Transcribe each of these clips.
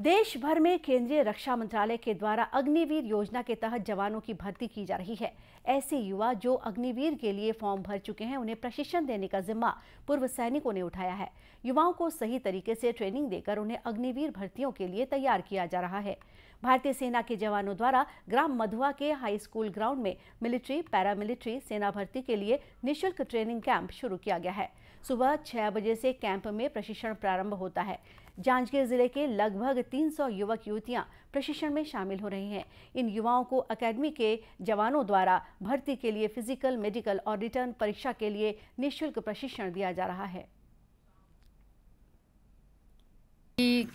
देश भर में केंद्रीय रक्षा मंत्रालय के द्वारा अग्निवीर योजना के तहत जवानों की भर्ती की जा रही है ऐसे युवा जो अग्निवीर के लिए फॉर्म भर चुके हैं उन्हें प्रशिक्षण देने का जिम्मा पूर्व सैनिकों ने उठाया है युवाओं को सही तरीके से ट्रेनिंग देकर उन्हें अग्निवीर भर्तियों के लिए तैयार किया जा रहा है भारतीय सेना के जवानों द्वारा ग्राम मधुआ के हाई स्कूल ग्राउंड में मिलिट्री पैरामिलिट्री सेना भर्ती के लिए निःशुल्क ट्रेनिंग कैंप शुरू किया गया है सुबह छह बजे से कैंप में प्रशिक्षण प्रारंभ होता है जांजगीर जिले के लगभग 300 युवक युवतियां प्रशिक्षण में शामिल हो रही हैं इन युवाओं को एकेडमी के जवानों द्वारा भर्ती के लिए फिजिकल मेडिकल और रिटर्न परीक्षा के लिए निःशुल्क प्रशिक्षण दिया जा रहा है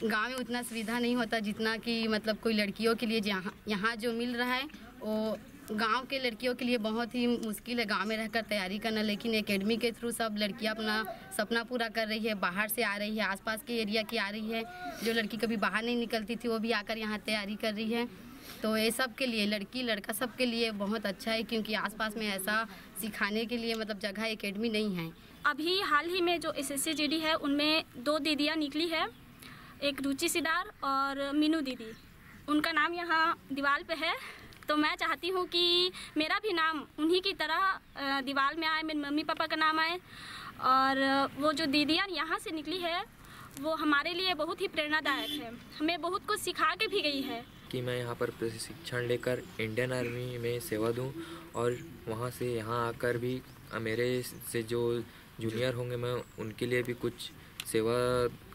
गांव में उतना सुविधा नहीं होता जितना कि मतलब कोई लड़कियों के लिए यहाँ जो मिल रहा है वो गांव के लड़कियों के लिए बहुत ही मुश्किल है गांव में रहकर तैयारी करना लेकिन एकेडमी के थ्रू सब लड़कियां अपना सपना पूरा कर रही है बाहर से आ रही है आसपास के एरिया की आ रही है जो लड़की कभी बाहर नहीं निकलती थी वो भी आकर यहाँ तैयारी कर रही है तो ये सब के लिए लड़की लड़का सब के लिए बहुत अच्छा है क्योंकि आसपास में ऐसा सिखाने के लिए मतलब जगह एकेडमी नहीं है अभी हाल ही में जो एस एस है उनमें दो दीदियाँ निकली है एक रुचि सिदार और मीनू दीदी उनका नाम यहाँ दीवार पे है तो मैं चाहती हूँ कि मेरा भी नाम उन्हीं की तरह दीवार में आए मेरे मम्मी पापा का नाम आए और वो जो दीदियाँ यहाँ से निकली है वो हमारे लिए बहुत ही प्रेरणादायक है हमें बहुत कुछ सिखा के भी गई है कि मैं यहाँ पर प्रशिक्षण लेकर इंडियन आर्मी में सेवा दूँ और वहाँ से यहाँ आकर भी मेरे से जो जूनियर होंगे मैं उनके लिए भी कुछ सेवा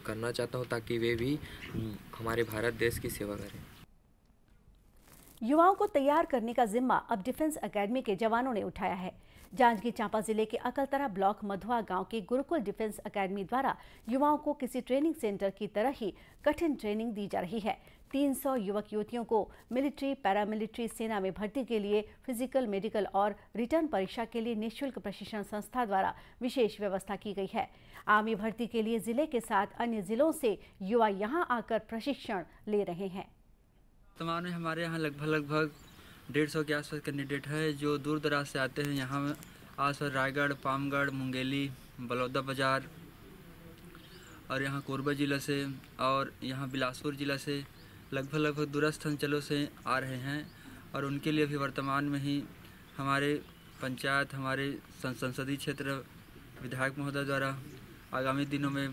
करना चाहता हूँ ताकि वे भी हमारे भारत देश की सेवा करें युवाओं को तैयार करने का जिम्मा अब डिफेंस अकेडमी के जवानों ने उठाया है जांजगीर चांपा जिले के अकलतरा ब्लॉक मधुआ गांव के गुरुकुल डिफेंस अकेडमी द्वारा युवाओं को किसी ट्रेनिंग सेंटर की तरह ही कठिन ट्रेनिंग दी जा रही है 300 युवक युवतियों को मिलिट्री पैरामिलिट्री सेना में भर्ती के लिए फिजिकल मेडिकल और रिटर्न परीक्षा के लिए निशुल्क प्रशिक्षण संस्था द्वारा विशेष व्यवस्था की गई है आर्मी भर्ती के लिए जिले के साथ अन्य जिलों से युवा यहाँ आकर प्रशिक्षण ले रहे हैं वर्तमान में हमारे यहाँ लगभग लगभग डेढ़ सौ के आसपास कैंडिडेट है जो दूर दराज से आते हैं यहाँ आस पास रायगढ़ पामगढ़ मुंगेली बलौदा बाज़ार और यहाँ कोरबा ज़िला से और यहाँ बिलासपुर ज़िला से लगभग लगभग दूरस्थ अंचलों से आ रहे हैं और उनके लिए भी वर्तमान में ही हमारे पंचायत हमारे संसदीय क्षेत्र विधायक महोदय द्वारा आगामी दिनों में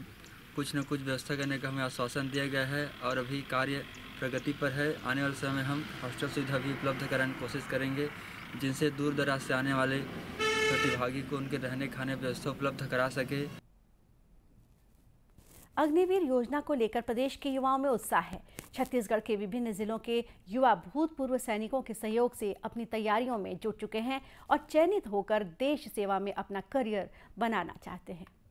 कुछ न कुछ व्यवस्था करने का हमें आश्वासन दिया गया है और अभी कार्य प्रगति पर है आने वाले समय में हम हॉस्टल सुविधा भी उपलब्ध कराने की कोशिश करेंगे जिनसे दूर दराज से आने वाले प्रतिभागी को उनके रहने खाने व्यवस्था उपलब्ध करा सके अग्निवीर योजना को लेकर प्रदेश के युवाओं में उत्साह है छत्तीसगढ़ के विभिन्न जिलों के युवा भूतपूर्व सैनिकों के सहयोग से अपनी तैयारियों में जुट चुके हैं और चयनित होकर देश सेवा में अपना करियर बनाना चाहते हैं